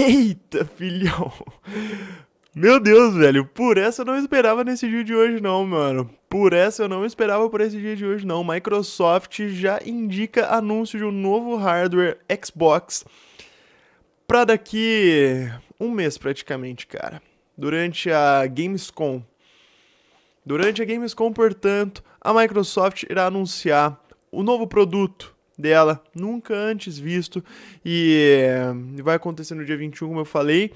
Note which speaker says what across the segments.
Speaker 1: Eita, filhão! Meu Deus, velho, por essa eu não esperava nesse dia de hoje não, mano. Por essa eu não esperava por esse dia de hoje não. Microsoft já indica anúncio de um novo hardware Xbox para daqui um mês praticamente, cara. Durante a Gamescom. Durante a Gamescom, portanto, a Microsoft irá anunciar o novo produto dela, nunca antes visto, e eh, vai acontecer no dia 21, como eu falei.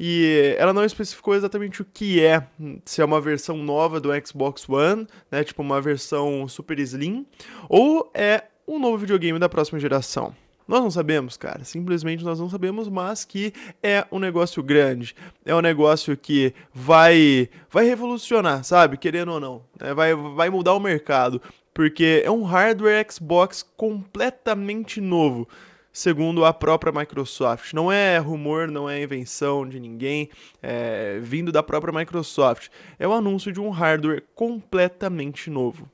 Speaker 1: E ela não especificou exatamente o que é, se é uma versão nova do Xbox One, né, tipo uma versão super slim, ou é um novo videogame da próxima geração. Nós não sabemos, cara. Simplesmente nós não sabemos, mas que é um negócio grande. É um negócio que vai vai revolucionar, sabe? Querendo ou não. Né? vai, vai mudar o mercado porque é um hardware Xbox completamente novo, segundo a própria Microsoft. Não é rumor, não é invenção de ninguém, é vindo da própria Microsoft. É o anúncio de um hardware completamente novo.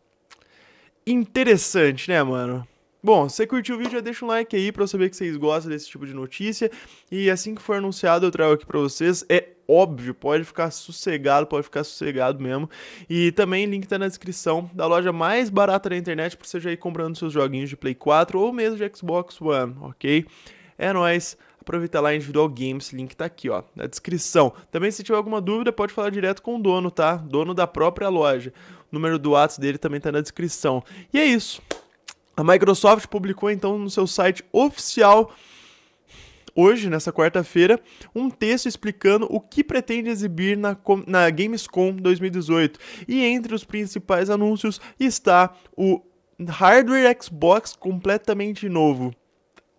Speaker 1: Interessante, né, mano? Bom, se você curtiu o vídeo, já deixa um like aí pra eu saber que vocês gostam desse tipo de notícia. E assim que for anunciado, eu trago aqui pra vocês. É óbvio, pode ficar sossegado, pode ficar sossegado mesmo. E também link tá na descrição da loja mais barata da internet para você já ir comprando seus joguinhos de Play 4 ou mesmo de Xbox One, ok? É nóis. Aproveita lá Individual Games, link tá aqui, ó, na descrição. Também se tiver alguma dúvida, pode falar direto com o dono, tá? Dono da própria loja. O número do WhatsApp dele também tá na descrição. E é isso. A Microsoft publicou então no seu site oficial hoje, nessa quarta-feira, um texto explicando o que pretende exibir na, na Gamescom 2018. E entre os principais anúncios está o hardware Xbox completamente novo.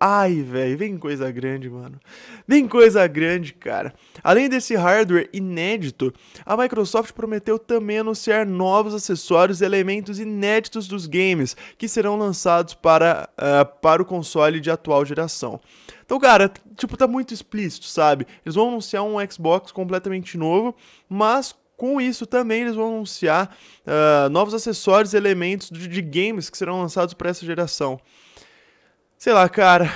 Speaker 1: Ai, velho, vem coisa grande, mano. Vem coisa grande, cara. Além desse hardware inédito, a Microsoft prometeu também anunciar novos acessórios e elementos inéditos dos games que serão lançados para, uh, para o console de atual geração. Então, cara, tipo, tá muito explícito, sabe? Eles vão anunciar um Xbox completamente novo, mas com isso, também eles vão anunciar uh, novos acessórios e elementos de, de games que serão lançados para essa geração. Sei lá, cara.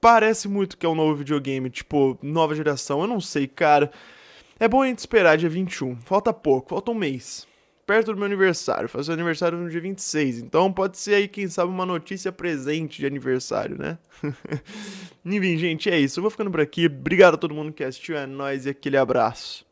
Speaker 1: Parece muito que é um novo videogame, tipo, nova geração. Eu não sei, cara. É bom a gente esperar dia 21. Falta pouco, falta um mês. Perto do meu aniversário. Faço aniversário no dia 26. Então pode ser aí, quem sabe, uma notícia presente de aniversário, né? Enfim, gente, é isso. Eu vou ficando por aqui. Obrigado a todo mundo que assistiu. É nóis e aquele abraço.